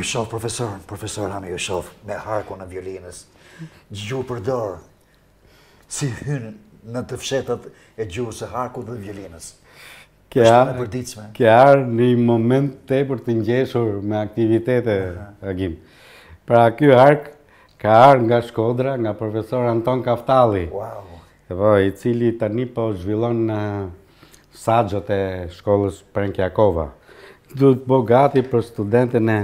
ju shof profesor, profesor Rami ju shof me harko në violinës, gjju për dorë, si hynë në të fshetët e gjju se harku dhe violinës. arë një moment të e për të njëshur me aktivitete, Agim. Pra kjo hark ka arë nga Shkodra, nga profesor Anton Kaftali, po, i cili tani po zhvillon në sajët e shkollës Prenkjakova. Du të bo gati për studentin e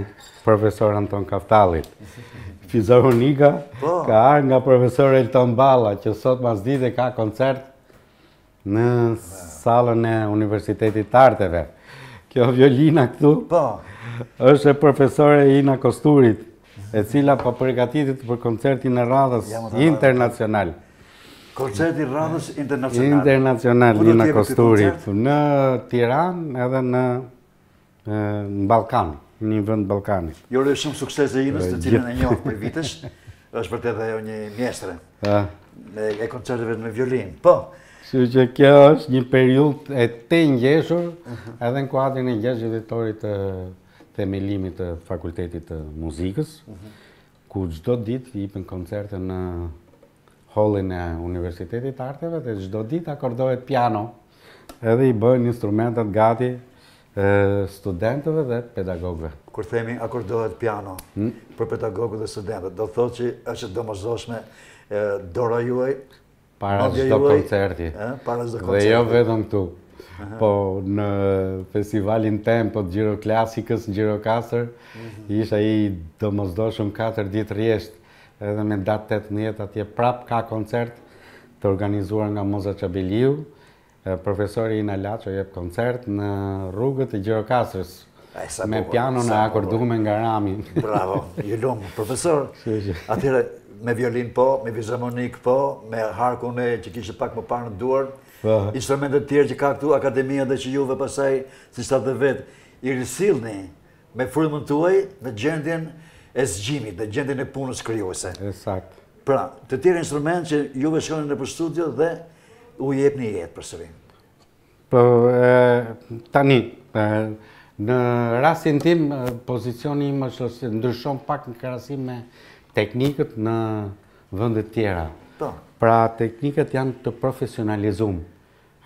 profesor Anton Kaftalit. Fizoronika po. ka arë nga profesor Elton Bala, që sot mas dhe ka koncert në salën e Universitetit Tarteve. Kjo violina këtu po. është e profesor e Ina Kosturit, e cila pa po përgatitit për koncertin e radhës internacional. Koncerti radhës internacional? Internacional, Ina Kosturit. Në Tiran edhe në në Balkan, një vend Balkani. Jo rrë shumë sukses e inës, të cilën e njohë për vitesh, është për të edhe jo një mjestre, e, e koncerteve me violin, po. Si që kjo është një periut e te njëshur, mhm. edhe në kuadrin e njëshë gjithetorit të themelimit të fakultetit të muzikës, mhm. ku gjdo dit jipën koncerte në hollin e Universitetit Arteve, dhe gjdo dit akordohet piano, edhe i bëjnë instrumentet gati studentëve dhe pedagogëve. Kur themi akordohet piano hmm? për pedagogët dhe studentët, do thotë që është domosdoshme dora juaj para zdo koncerti. Ëh, para çdo koncerti. Dhe jo vetëm këtu. Po në festivalin tem po Giro Klasikës në Giro Kastër, mhm. isha i ishte ai domosdoshëm 4 ditë rjeshtë, edhe me datë 18 atje prap ka koncert të organizuar nga Moza Qabiliu, profesori Ina Laço jep koncert në rrugët e Gjirokastrës. Me piano në akordume nga Rami. Bravo, ju lumë, profesor. atyre me violin po, me vizamonik po, me harkun e që kishtë pak më parë në duar, po. instrumentet tjerë që ka këtu akademia dhe që juve pasaj, si shtatë dhe vetë, i rësilni me frumën të uaj në gjendjen e zgjimit, në gjendjen e punës kryuese. Exact. Pra, të tjerë instrument që juve shkonin në për studio dhe u jep një jetë për sërin? Po, tani, në rastin tim, pozicioni im është ndryshon pak në krasim me teknikët në vëndet tjera. Po. Pra, teknikët janë të profesionalizumë.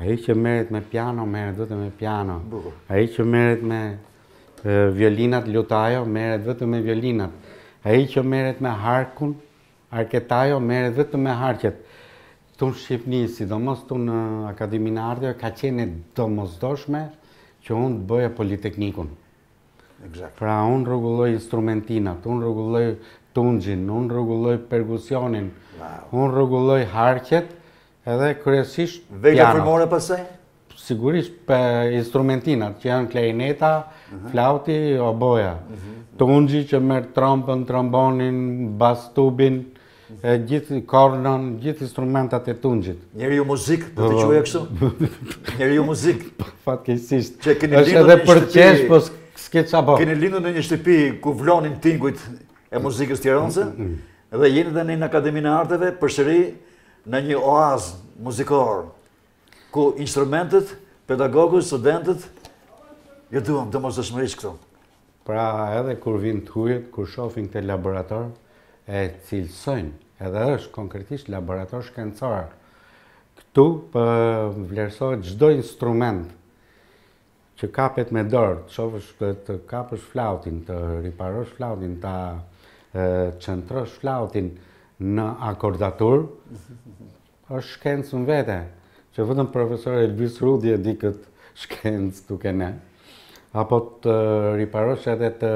A i që meret me piano, meret vetëm me piano. A i që meret me violinat, lutajo, meret vetëm me violinat. A i që meret me harkun, arketajo, meret vetëm me harqet këtu në Shqipni, sidomos këtu në Akademin Ardio, ka qene do që unë të bëja Politeknikun. Pra unë rrugulloj instrumentinat, unë rrugulloj tungjin, unë rrugulloj perkusionin, unë rrugulloj harqet, edhe kërësisht pjanot. të përmore përse? Sigurisht për instrumentinat, që janë klejneta, mhm. flauti, oboja. Mhm. Tungji që merë trompën, trombonin, bastubin, tubin, e gjithë kornën, gjithë instrumentat e tungjit. Njeri ju muzikë, për të quaj e kështu? Njeri ju muzikë. Fatë kësistë. Që keni lindu në një shtëpi... edhe për po s'ke qa bërë. Keni lindu në një shtëpi ku vlonin tinguit e muzikës tjeronëse, mm, mm, mm. dhe jeni dhe një në Akademi në Arteve, për shëri në një oaz muzikorë, ku instrumentet, pedagogës, studentet, jë duham të mos dëshmërishë këto. Pra edhe kur vinë të hujët, kur shofin këte laborator, e cilësojnë edhe është konkretisht laborator shkencor. Këtu për po vlerësohet gjdo instrument që kapet me dorë, që të kapësh flautin, të riparosh flautin, të qëntrosh flautin në akordatur, është shkencë në vete, që vëtëm profesor Elvis Rudi e di këtë shkencë të kene, apo të riparosh edhe të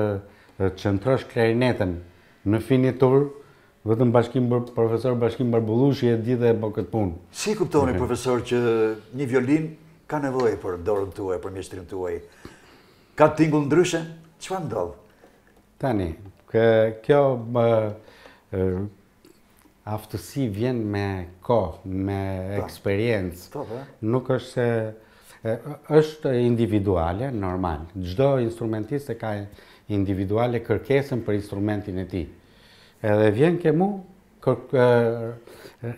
qëntrosh klerinetën, në finitur, vetëm bashkim për profesor bashkim Barbullushi e di dhe e bë këtë punë. Si kuptoni profesor që një violin ka nevojë për dorën tuaj, për të tuaj? Ka tingull ndryshe? Çfarë ndodh? Tani, kjo aftësi vjen me kohë, me po. eksperiencë. Po, po. Nuk është se është individuale, normal. Çdo instrumentist ka individuale kërkesën për instrumentin e ti. Edhe vjen ke mu,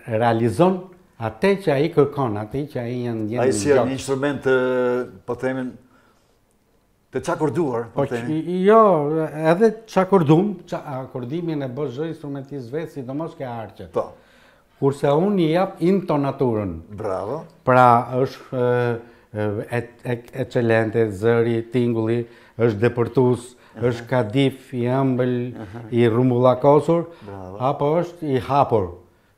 realizon atë që a i kërkon, atë që a i njën njën njën njën. A i si e një instrument po të pëthemin të qakorduar? Po që po, jo, edhe çakordum, akordimin e bëzhë instrumentis vetë, sidomos ke arqet. Po. Kurse unë i japë intonaturën. Bravo. Pra është e qelente, zëri, tingulli, është dëpërtusë, është kadif i ëmbël, i rumbullakosur, apo është i hapur.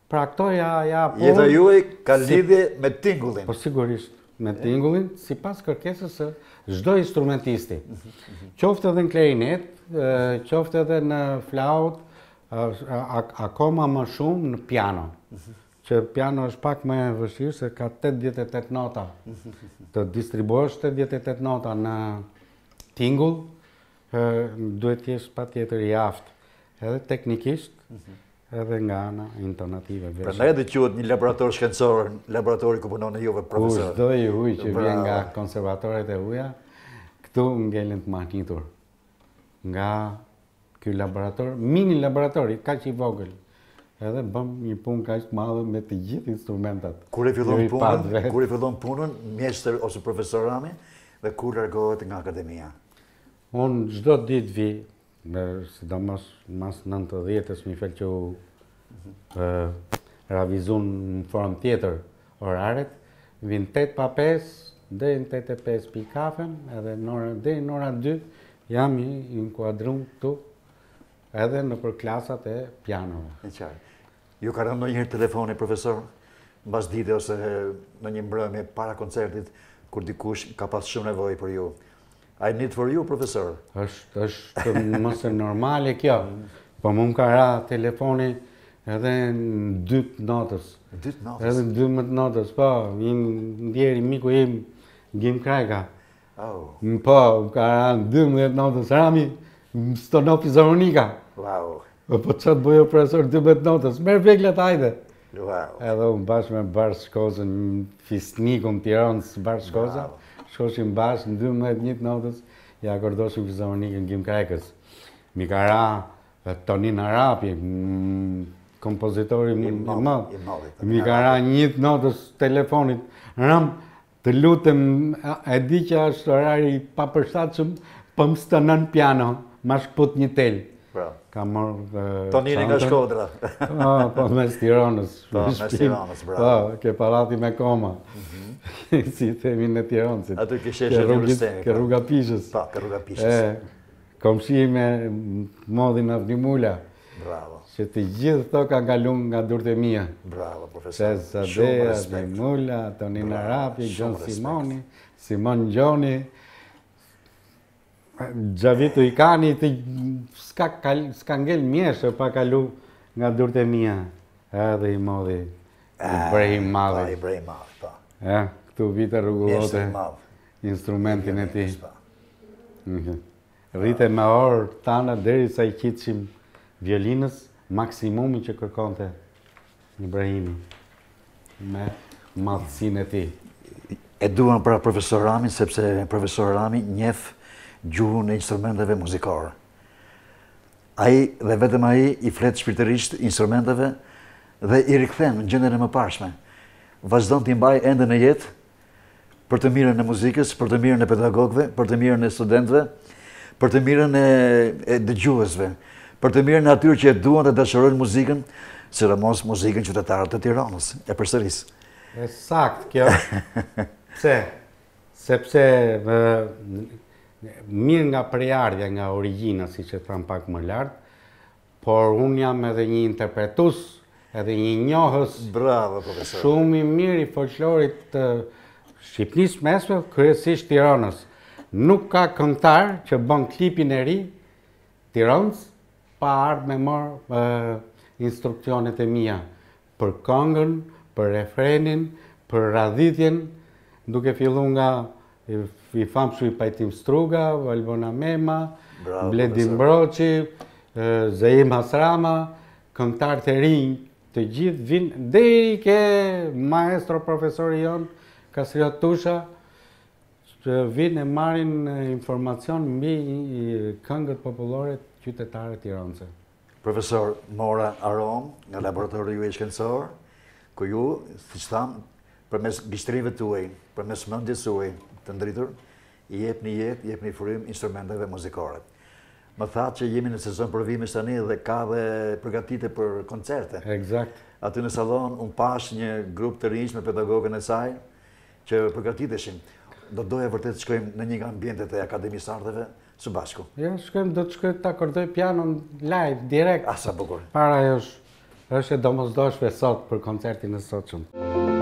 Pra këto ja ja po. Jeta juaj ka lidhje me tingullin. Po sigurisht me tingullin, sipas kërkesës së çdo instrumentisti. Qoftë edhe në klarinet, qoftë edhe në flaut, akoma më shumë në piano. Që piano është pak më e vështirë se ka 88 nota. Të distribuosh 88 nota në tingull, duhet t'jesh pa tjetër i aftë, edhe teknikisht, edhe nga ana intonative Pra në edhe qëtë një laborator shkencorë, laboratori ku punon e juve, profesor? Ushtë dojë ujë që vjen nga konservatorit e uja, këtu ngellin të makitur nga kjo laborator, mini laborator, ka që i vogël, edhe bëm një punë ka që madhe me të gjithë instrumentat. Kur e fillon punën, kur fillon punën, mjeshtër ose profesor Rami, dhe kur largohet nga akademia? Unë gjdo të ditë vi, si do mas 90-es, mi fel që u mhm. ravizun në form tjetër oraret, vin 8 pa 5, dhe në 8 e 5 pi kafen, edhe në ora 2, jam i në këtu, edhe në për klasat e pianove. E qarë, ju ka rëndo njërë telefoni, profesor, në basë dite ose në një mbrëmje para koncertit, kur dikush ka pas shumë nevoj për ju. I need for you, profesor. është të mësër normal e kjo. Po më më ka ra telefoni edhe në dytë notës. Dytë notës? Edhe në dytë notës, po. Një në ndjeri, miku im, gjim krajka. Po, më ka ra në dytë notës, rami në stonopi zaronika. Wow. Po, po të qëtë bujo profesor në dytë notës, merë vekle të ajde. Wow. Edhe unë bashkë me barë shkozën, fisnikën të jëronë barë shkozën. Wow shkoshim bashk në 12 njëtë notës, ja akordoshim fizomonikën Gjim Krekës. Mikara, Ra, Tonin Arapi, kompozitori i madhë. Mika Ra njëtë notës telefonit, ram, të lutëm, e di që është orari pa përshatë që pëmë po stënën piano, ma shkëput një telë. Pra. Ka marrë dhe... Ton nga Shkodra. Ah, po, po, me Stironës. Po, Po, ke parati me koma. Mhm. Si themi në Tironës. Ato i kështë e rrugës të Ke rruga pishës. Po, ke rruga pishës. Komë shi me modin në Dimula. Bravo. Që të gjithë të ka galungë nga durët e mija. Bravo, profesor. Shumë respekt. Shumë respekt. Shumë respekt. Shumë respekt. Shumë respekt. Gjavitu i kani, s'ka ngell mjeshe pa kalu nga durët e mija. E dhe i modhi, i ah, brej i madhi. Pa, i brej i madhi, pa. E, këtu vite rrugullote instrumentin e ti. Mhm. Rrite me orë tana, deri sa i qitëshim violinës, maksimumi që kërkonte të me madhësin e ti. E duan pra profesor Rami, sepse profesor Rami njefë gjuhën e instrumenteve muzikore. Aji dhe vetëm aji i fletë shpirtërisht instrumenteve dhe i rikëthen në gjendën e më pashme. Vazdon të imbaj endë në jetë për të mirën e muzikës, për të mirën e pedagogëve, për të mirën e studentëve, për të mirën e dëgjuhësve, për të mirën e atyrë që e duan dhe dashërën muzikën, së rëmos muzikën qytetarët të Tiranës, e përsëris. E sakt kjo. Pse? Sepse mirë nga prejardja, nga origina, si që thamë pak më lartë, por unë jam edhe një interpretus, edhe një njohës, shumë i mirë i folklorit të Shqipnis Mesve, kërësisht Tironës. Nuk ka këngtarë që bën klipin e ri, Tironës, pa ardhë me morë instruksionet e mija, për këngën, për refrenin, për radhithjen, duke fillu nga i famshu i Pajtim Struga, Valbona Mema, Bravo, Bledin Broqi, Zahim Hasrama, këmëtar të rinjë, të gjithë vinë, dhe i ke maestro profesori jonë, Kasriot Tusha, që vinë e marin informacion mbi këngët populore të qytetare të Ironëse. Profesor Mora Aron, nga laboratorë ju e shkencor, ku ju, si që thamë, për mes gjishtrive të uaj, për mes mëndjes uaj të ndritur, i jep një jet, jep një frim instrumenteve muzikore. Më thatë që jemi në sezon për vimis të një dhe ka dhe përgatite për koncerte. Exact. Aty në salon, unë pash një grup të rinjsh me pedagogën e saj, që përgatiteshim. Do të doja vërtet të shkojmë në një nga ambjentet e akademisartëve, së bashku. Ja, shkojmë, do të shkojmë të akordoj pianon live, direkt. Asa ah, bukur. Para jush, jo është e domës sot për koncertin e sotë